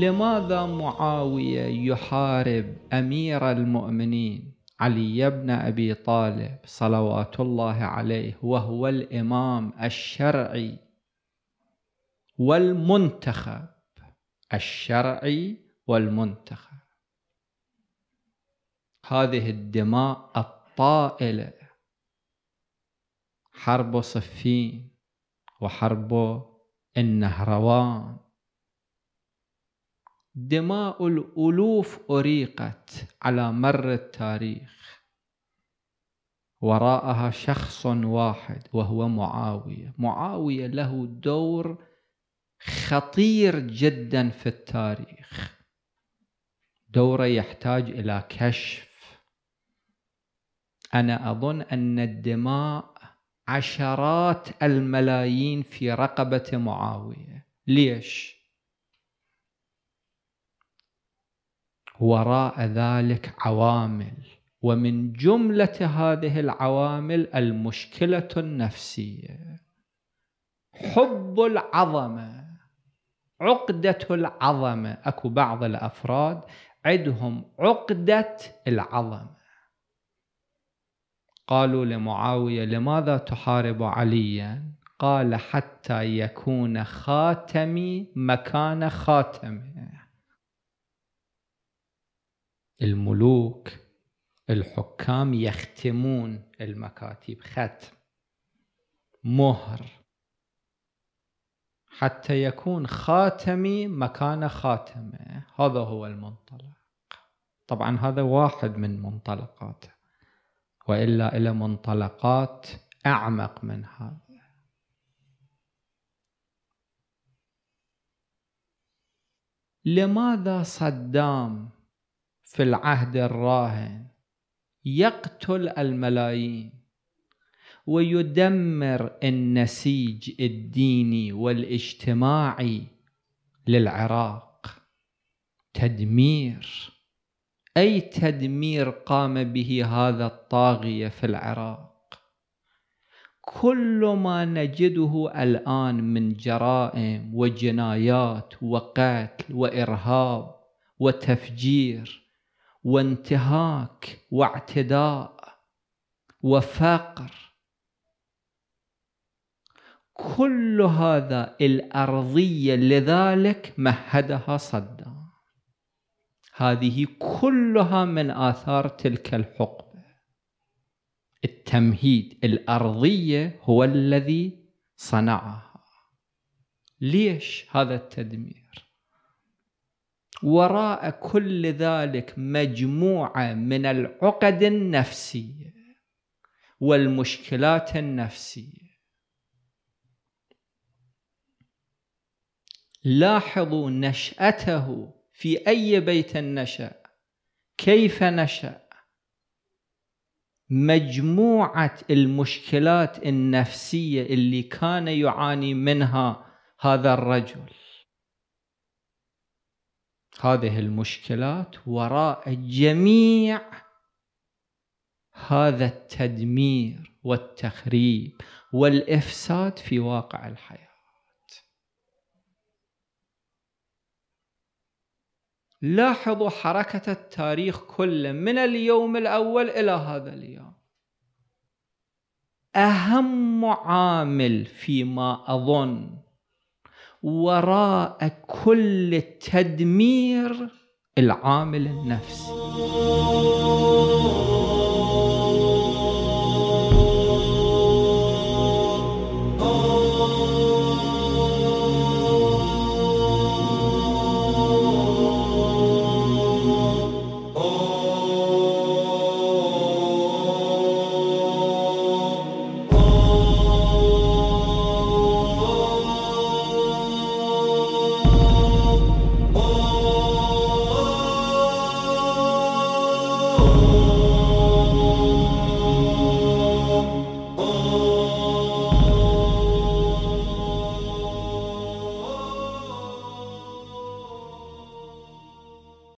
لماذا معاوية يحارب أمير المؤمنين علي بن أبي طالب صلوات الله عليه وهو الإمام الشرعي والمنتخب الشرعي والمنتخب هذه الدماء الطائلة حرب صفين وحرب النهروان دماء الألوف أريقت على مر التاريخ وراءها شخص واحد وهو معاوية معاوية له دور خطير جدا في التاريخ دوره يحتاج إلى كشف أنا أظن أن الدماء عشرات الملايين في رقبة معاوية ليش؟ وراء ذلك عوامل ومن جملة هذه العوامل المشكلة النفسية حب العظمة عقدة العظمة أكو بعض الأفراد عندهم عقدة العظمة قالوا لمعاوية لماذا تحارب عليا قال حتى يكون خاتمي مكان خاتمه الملوك الحكام يختمون المكاتيب ختم مهر حتى يكون خاتمي مكان خاتمه هذا هو المنطلق طبعا هذا واحد من منطلقاته والا الى منطلقات اعمق من هذا لماذا صدام في العهد الراهن يقتل الملايين ويدمر النسيج الديني والاجتماعي للعراق تدمير اي تدمير قام به هذا الطاغيه في العراق كل ما نجده الان من جرائم وجنايات وقتل وارهاب وتفجير وانتهاك واعتداء وفقر كل هذا الأرضية لذلك مهدها صدام هذه كلها من آثار تلك الحقبة التمهيد الأرضية هو الذي صنعها ليش هذا التدمير وراء كل ذلك مجموعه من العقد النفسيه والمشكلات النفسيه لاحظوا نشاته في اي بيت نشا كيف نشا مجموعه المشكلات النفسيه اللي كان يعاني منها هذا الرجل هذه المشكلات وراء جميع هذا التدمير والتخريب والافساد في واقع الحياه لاحظوا حركه التاريخ كله من اليوم الاول الى هذا اليوم اهم عامل فيما اظن وراء كل التدمير العامل النفسي